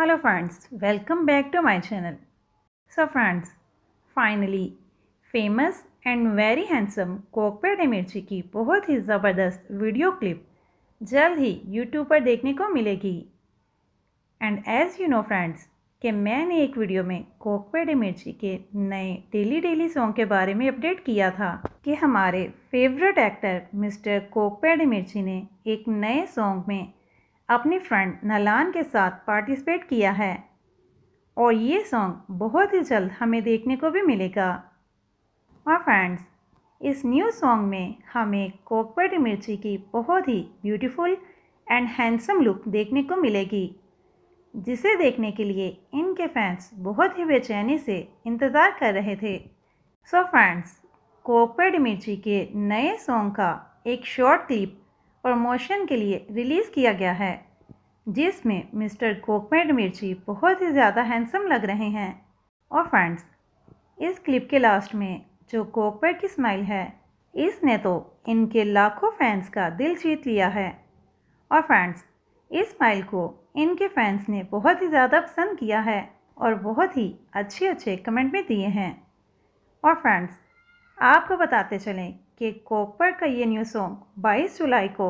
hello friends welcome back to my channel so friends finally famous and very handsome कोकपे मिर्ची की बहुत ही ज़बरदस्त वीडियो क्लिप जल्द ही यूट्यूब पर देखने को मिलेगी and as you know friends कि मैंने एक वीडियो में कोकपे मिर्ची के नए डेली डेली सॉन्ग के बारे में अपडेट किया था कि हमारे फेवरेट एक्टर मिस्टर कोकपे मिर्ची ने एक नए सॉन्ग में अपने फ्रेंड नलान के साथ पार्टिसिपेट किया है और ये सॉन्ग बहुत ही जल्द हमें देखने को भी मिलेगा और फ्रेंड्स इस न्यू सॉन्ग में हमें कोकपट मिर्ची की बहुत ही ब्यूटीफुल एंड हैंडसम लुक देखने को मिलेगी जिसे देखने के लिए इनके फैंस बहुत ही बेचैनी से इंतज़ार कर रहे थे सो फ्रेंड्स कोकपट मिर्ची के नए सॉन्ग का एक शॉर्ट क्लिप प्रमोशन के लिए रिलीज़ किया गया है जिसमें मिस्टर कोकमेड मिर्ची बहुत ही ज़्यादा हैंडसम लग रहे हैं और फ्रेंड्स इस क्लिप के लास्ट में जो कोकमेड की स्माइल है इसने तो इनके लाखों फैंस का दिल जीत लिया है और फ्रेंड्स इस स्माइल को इनके फैंस ने बहुत ही ज़्यादा पसंद किया है और बहुत ही अच्छे अच्छे कमेंट भी दिए हैं और फ्रेंड्स आपको बताते चलें के कोपर का ये न्यू सॉन्ग 22 जुलाई को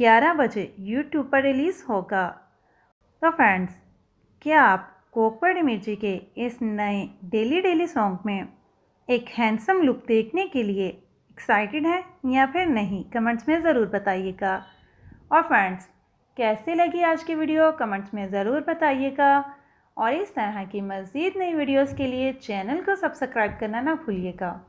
11 बजे यूट्यूब पर रिलीज़ होगा तो फ्रेंड्स क्या आप कोपर मिर्ची के इस नए डेली डेली सॉन्ग में एक हैंडसम लुक देखने के लिए एक्साइटेड हैं या फिर नहीं कमेंट्स में ज़रूर बताइएगा और फ्रेंड्स कैसे लगी आज की वीडियो कमेंट्स में ज़रूर बताइएगा और इस तरह की मज़ीद नई वीडियोस के लिए चैनल को सब्सक्राइब करना ना भूलिएगा